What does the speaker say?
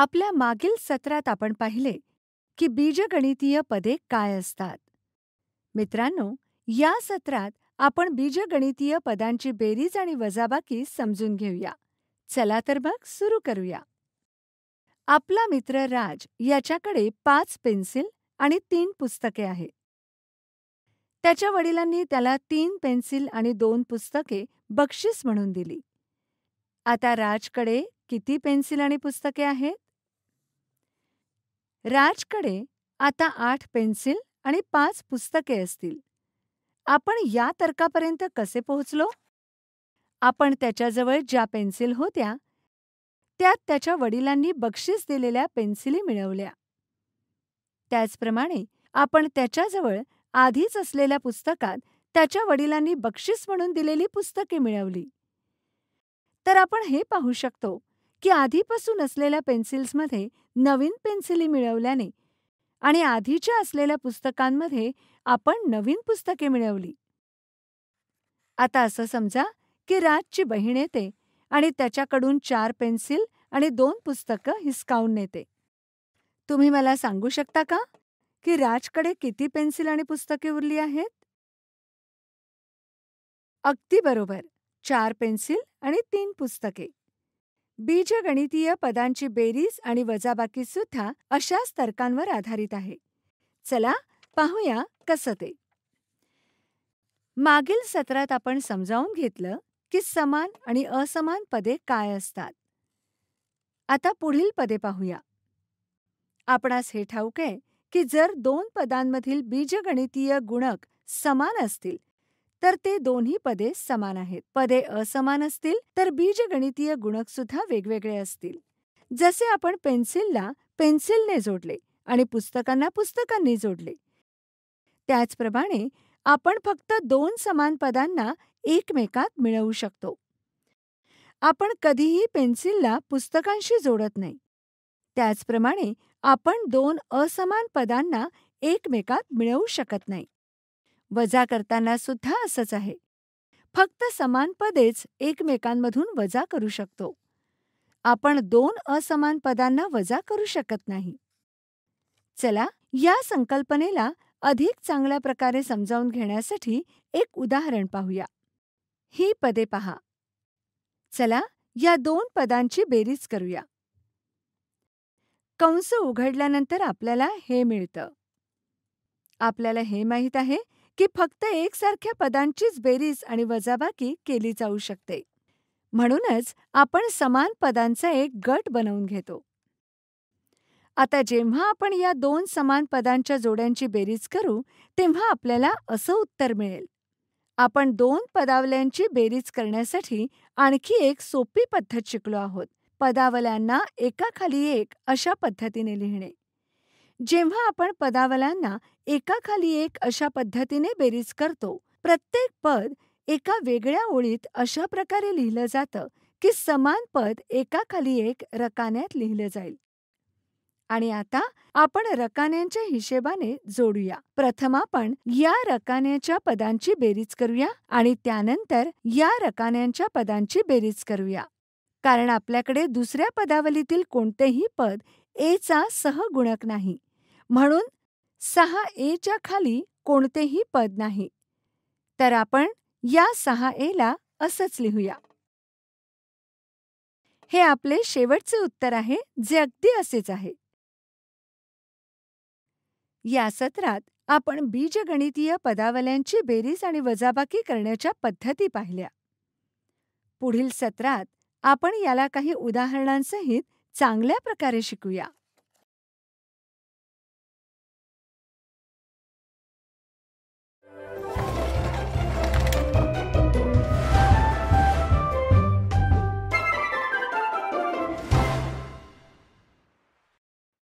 आपल्या मागील सत्रात आपण पाहिले की बीजगणितीय पदे काय असतात मित्रांनो या सत्रात आपण बीजगणितीय पदांची बेरीज आणि वजाबाकी समजून घेऊया चला तर मग सुरू करूया आपला मित्र राज याच्याकडे पाच पेन्सिल आणि तीन पुस्तके आहेत त्याच्या वडिलांनी त्याला तीन पेन्सिल आणि दोन पुस्तके बक्षीस म्हणून दिली आता राजकडे किती पेन्सिल आणि पुस्तके आहेत राजकडे आता आठ पेन्सिल आणि पाच पुस्तके असतील आपण या तर्कापर्यंत कसे पोहोचलो आपण त्याच्याजवळ ज्या पेन्सिल होत्या त्यात त्याच्या वडिलांनी बक्षीस दिलेल्या पेन्सिली मिळवल्या त्याचप्रमाणे आपण त्याच्याजवळ आधीच असलेल्या पुस्तकात त्याच्या वडिलांनी बक्षीस म्हणून दिलेली पुस्तके मिळवली तर आपण हे पाहू शकतो की आधीपासून असलेल्या पेन्सिल्समध्ये नवीन पेन्सिली मिळवल्याने आणि आधीच्या असलेल्या पुस्तकांमध्ये आपण नवीन पुस्तके मिळवली आता असं समजा की राजची बहीण येते आणि त्याच्याकडून चार पेन्सिल आणि दोन पुस्तकं हिसकावून नेते तुम्ही मला सांगू शकता का की राजकडे किती पेन्सिल आणि पुस्तके उरली आहेत अगदी बरोबर चार पेन्सिल आणि तीन पुस्तके बीजगणितीय पदांची बेरीज आणि वजाबाकी सुद्धा अशाच तर्कांवर आधारित आहे चला पाहूया कसं ते मागील सत्रात आपण समजावून घेतलं की समान आणि असमान पदे काय असतात आता पुढील पदे पाहूया आपणास हे ठाऊक आहे की जर दोन पदांमधील बीजगणितीय गुणक समान असतील तर ते दोन्ही पदे समान आहेत पदे असमान असतील तर बीजगणितीय गुणक सुद्धा वेगवेगळे असतील जसे आपण पेन्सिलला पेन्सिलने जोडले आणि पुस्तकांना पुस्तकांनी जोडले त्याचप्रमाणे आपण फक्त दोन समान पदांना एकमेकात मिळवू शकतो आपण कधीही पेन्सिलला पुस्तकांशी जोडत नाही त्याचप्रमाणे आपण दोन असमान पदांना एकमेकात मिळवू शकत नाही वजा करताना सुद्धा असंच आहे फक्त समान पदेच एकमेकांमधून वजा करू शकतो आपण दोन असमान पदांना वजा करू शकत नाही चला या संकल्पनेला अधिक चांगल्या प्रकारे समजावून घेण्यासाठी एक उदाहरण पाहूया ही पदे पहा चला या दोन पदांची बेरीज करूया कंस उघडल्यानंतर आपल्याला हे मिळतं आपल्याला हे माहीत आहे की फक्त एकसारख्या पदांचीच बेरीज आणि वजाबाकी केली जाऊ शकते म्हणूनच आपण समान पदांचा एक गट बनवून घेतो आता जेव्हा आपण या दोन समान पदांच्या जोड्यांची बेरीज करू तेव्हा आपल्याला असं उत्तर मिळेल आपण दोन पदावल्यांची बेरीज करण्यासाठी आणखी एक सोपी पद्धत शिकलो आहोत पदावल्यांना एकाखाली एक अशा पद्धतीने लिहिणे जेव्हा आपण पदावलांना एकाखाली एक अशा पद्धतीने बेरीज करतो प्रत्येक पद एका वेगळ्या ओळीत अशा प्रकारे लिहिलं जातं की समान पद एकाखाली एक रकान्यात लिहिलं जाईल आणि आता आपण रकान्यांच्या हिशेबाने जोडूया प्रथम आपण या रकान्याच्या पदांची बेरीज करूया आणि त्यानंतर या रकान्यांच्या पदांची बेरीज करूया कारण आपल्याकडे दुसऱ्या पदावलीतील कोणतेही पद एचा सहगुणक नाही म्हणून सहा एच्या खाली कोणतेही पद नाही तर आपण या सहा एला असंच लिहूया हे आपले शेवटचे उत्तर आहे जे अगदी असेच आहे या सत्रात आपण बीजगणितीय पदावल्यांची बेरीज आणि वजाबाकी करण्याच्या पद्धती पाहिल्या पुढील सत्रात आपण याला काही उदाहरणांसहित चांगल्या प्रकारे शिकूया